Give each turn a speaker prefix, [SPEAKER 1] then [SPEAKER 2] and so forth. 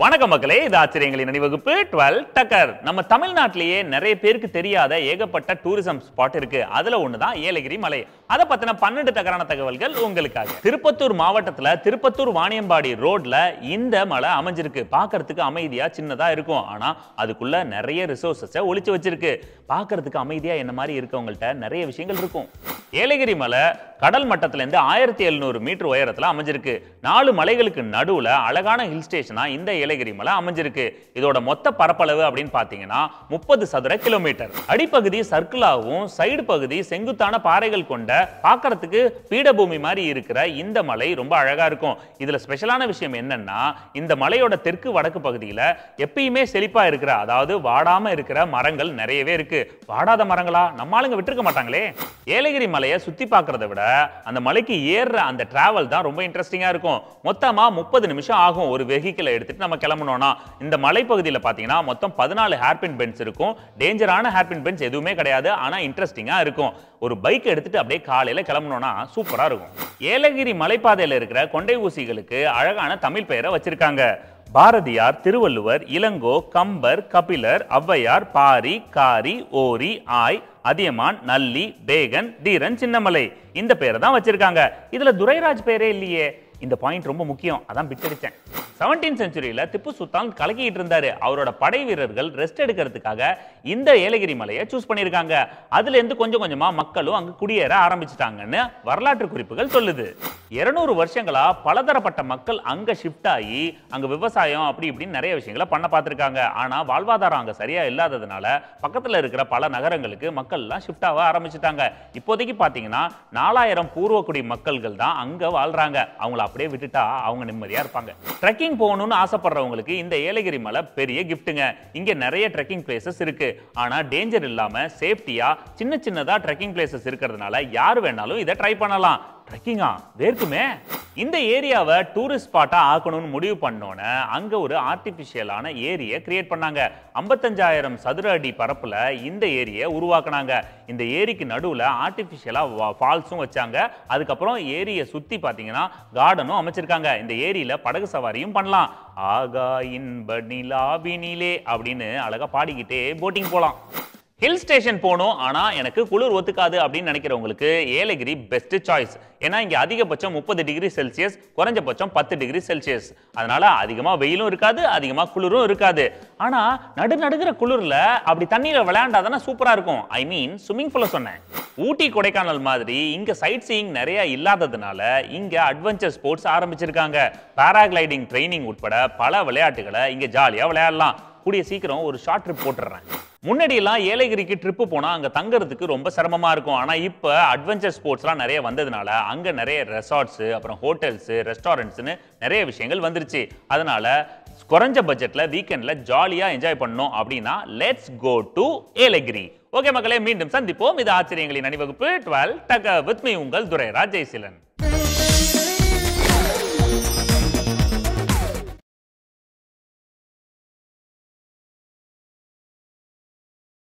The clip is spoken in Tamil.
[SPEAKER 1] வணக்கம் மக்களே இது ஆச்சரியங்களின் அணிவகுப்பு டுவெல் டக்கர் நம்ம தமிழ்நாட்டிலேயே நிறைய பேருக்கு தெரியாத ஏகப்பட்ட டூரிசம் ஸ்பாட் இருக்கு அதுல ஒண்ணுதான் ஏலகிரி மலை அதை பத்தின பன்னெண்டு தகரான தகவல்கள் உங்களுக்காக திருப்பத்தூர் மாவட்டத்துல திருப்பத்தூர் வாணியம்பாடி ரோட்ல இந்த மலை அமைஞ்சிருக்கு பாக்குறதுக்கு அமைதியா சின்னதா இருக்கும் ஆனா அதுக்குள்ள நிறைய ரிசோர்சஸ ஒழிச்சு வச்சிருக்கு பாக்குறதுக்கு அமைதியா என்ன மாதிரி இருக்கவங்கள்ட்ட நிறைய விஷயங்கள் இருக்கும் ஏலகிரி மலை கடல் மட்டத்திலேருந்து ஆயிரத்தி எழுநூறு மீட்டர் உயரத்தில் அமைஞ்சிருக்கு நாலு மலைகளுக்கு நடுவில் அழகான ஹில் ஸ்டேஷனாக இந்த ஏலகிரி மலை அமைஞ்சிருக்கு இதோட மொத்த பரப்பளவு அப்படின்னு பார்த்தீங்கன்னா முப்பது சதுர கிலோமீட்டர் அடிப்பகுதி சர்க்கிளாகவும் சைடு பகுதி செங்குத்தான பாறைகள் கொண்ட பார்க்கறதுக்கு பீடபூமி மாதிரி இருக்கிற இந்த மலை ரொம்ப அழகாக இருக்கும் இதில் ஸ்பெஷலான விஷயம் என்னன்னா இந்த மலையோட தெற்கு வடக்கு பகுதியில் எப்பயுமே செழிப்பாக இருக்கிற அதாவது வாடாமல் இருக்கிற மரங்கள் நிறையவே இருக்கு வாடாத மரங்களா நம்மளுங்க விட்டுருக்க மாட்டாங்களே ஏலகிரி மலையை சுற்றி பார்க்குறத விட அந்த மலைக்கு ஏறுற அந்த ட்ராவல் தான் ரொம்ப இன்ட்ரெஸ்டிங்காக இருக்கும் மொத்தமாக முப்பது நிமிஷம் ஆகும் ஒரு வெஹிக்கிளை எடுத்துகிட்டு நம்ம கிளம்பணும்னா இந்த மலைப்பகுதியில் பார்த்தீங்கன்னா மொத்தம் பதினாலு ஹேர்பின் பென்ஸ் இருக்கும் டேஞ்சரான ஹேர்பின் பென்ஸ் எதுவுமே கிடையாது ஆனால் இன்ட்ரெஸ்டிங்காக இருக்கும் ஒரு பைக் எடுத்துகிட்டு அப்படியே காலையில் கிளம்பணும்னா சூப்பராக இருக்கும் ஏலகிரி மலைப்பாதையில் இருக்கிற கொண்டை ஊசிகளுக்கு அழகான தமிழ் பெயரை வச்சுருக்காங்க பாரதியார் திருவள்ளுவர் இளங்கோ கம்பர் கபிலர் ஔவையார் பாரி காரி ஓரி ஆய் அதியமான் நல்லி பேகன் தீரன் சின்னமலை இந்த பேரை தான் வச்சிருக்காங்க இதுல துரைராஜ் பேரே இல்லையே இந்த பாயிண்ட் ரொம்ப முக்கியம் அதான் பிட்டடிச்சேன் செவன்டீன் செஞ்சுரியில் திப்பு சுல்தான் கலக்கிட்டு இருந்தார் அவரோட படை வீரர்கள் ரெஸ்ட் எடுக்கிறதுக்காக இந்த ஏலகிரி மலையை சூஸ் பண்ணியிருக்காங்க அதுலேருந்து கொஞ்சம் கொஞ்சமாக மக்களும் அங்கே குடியேற ஆரம்பிச்சிட்டாங்கன்னு வரலாற்று குறிப்புகள் சொல்லுது இருநூறு வருஷங்களாக பலதரப்பட்ட மக்கள் அங்கே ஷிஃப்ட் ஆகி அங்கே விவசாயம் அப்படி இப்படின்னு நிறைய விஷயங்களை பண்ண பார்த்துருக்காங்க ஆனால் வாழ்வாதாரம் அங்கே சரியாக இல்லாததுனால பக்கத்தில் இருக்கிற பல நகரங்களுக்கு மக்கள்லாம் ஷிஃப்ட் ஆக ஆரம்பிச்சிட்டாங்க இப்போதைக்கு பார்த்தீங்கன்னா நாலாயிரம் பூர்வக்குடி மக்கள்கள் தான் அங்கே வாழ்கிறாங்க அவங்கள அப்படியே விட்டுட்டா அவங்க நிம்மதியாக இருப்பாங்க ட்ரெக்கிங் போகணும்னு ஆசைப்படுறவங்களுக்கு இந்த ஏலகிரி மலை பெரிய கிஃப்ட்டுங்க இங்கே நிறைய ட்ரெக்கிங் பிளேசஸ் இருக்கு ஆனால் டேஞ்சர் இல்லாமல் சேஃப்டியாக சின்ன சின்னதாக ட்ரெக்கிங் பிளேசஸ் இருக்கிறதுனால யார் வேணாலும் இதை ட்ரை பண்ணலாம் ட்ரெக்கிங்கா வேர்க்குமே இந்த ஏரியாவை டூரிஸ்ட் ஸ்பாட்டாக ஆக்கணும்னு முடிவு பண்ணோன்னே அங்கே ஒரு ஆர்டிஃபிஷியலான ஏரியை கிரியேட் பண்ணாங்க ஐம்பத்தஞ்சாயிரம் சதுர அடி பரப்பில் இந்த ஏரியை உருவாக்குனாங்க இந்த ஏரிக்கு நடுவில் ஆர்டிஃபிஷியலாக ஃபால்ஸும் வச்சாங்க அதுக்கப்புறம் ஏரியை சுற்றி பார்த்தீங்கன்னா கார்டனும் அமைச்சிருக்காங்க இந்த ஏரியில் படகு சவாரியும் பண்ணலாம் ஆகா இன்ப நிலாவினிலே அப்படின்னு அழகாக பாடிக்கிட்டே போட்டிங் போகலாம் ஹில் ஸ்டேஷன் போகணும் ஆனால் எனக்கு குளிர் ஒத்துக்காது அப்படின்னு நினைக்கிறவங்களுக்கு ஏலகிரி பெஸ்ட் சாய்ஸ் ஏன்னா இங்கே அதிகபட்சம் முப்பது டிகிரி செல்சியஸ் குறைஞ்சபட்சம் பத்து டிகிரி செல்சியஸ் அதனால அதிகமாக வெயிலும் இருக்காது அதிகமாக குளிரும் இருக்காது ஆனால் நடு நடுகிற குளிரில் அப்படி தண்ணியில் விளையாண்டாதானே சூப்பராக இருக்கும் ஐ மீன் ஸ்விம்மிங் ஃபுல்லாக சொன்னேன் ஊட்டி கொடைக்கானல் மாதிரி இங்கே சைட் சீயிங் நிறையா இல்லாததுனால இங்கே அட்வென்ச்சர் ஸ்போர்ட்ஸ் ஆரம்பிச்சிருக்காங்க பேராகிளைடிங் ட்ரைனிங் உட்பட பல விளையாட்டுகளை இங்கே ஜாலியாக விளையாடலாம் கூடிய சீக்கிரம் ஒரு ஷார்ட் ட்ரிப் போட்டுடுறேன் முன்னாடியெல்லாம் ஏலகிரிக்கு ட்ரிப்பு போனால் அங்கே தங்குறதுக்கு ரொம்ப சிரமமாக இருக்கும் ஆனால் இப்போ அட்வென்ச்சர் ஸ்போர்ட்ஸ்லாம் நிறைய வந்ததுனால அங்கே நிறைய ரெசார்ட்ஸு அப்புறம் ஹோட்டல்ஸு ரெஸ்டாரண்ட்ஸ்னு நிறைய விஷயங்கள் வந்துருச்சு அதனால குறைஞ்ச பட்ஜெட்டில் வீக்கெண்டில் ஜாலியாக என்ஜாய் பண்ணணும் அப்படின்னா let's go to Yelagiri okay மக்களே மீண்டும் சந்திப்போம் இது ஆச்சரியங்களின் அணிவகுப்பு டுவெல் டக வித்மி உங்கள் துரை ராஜேசிலன்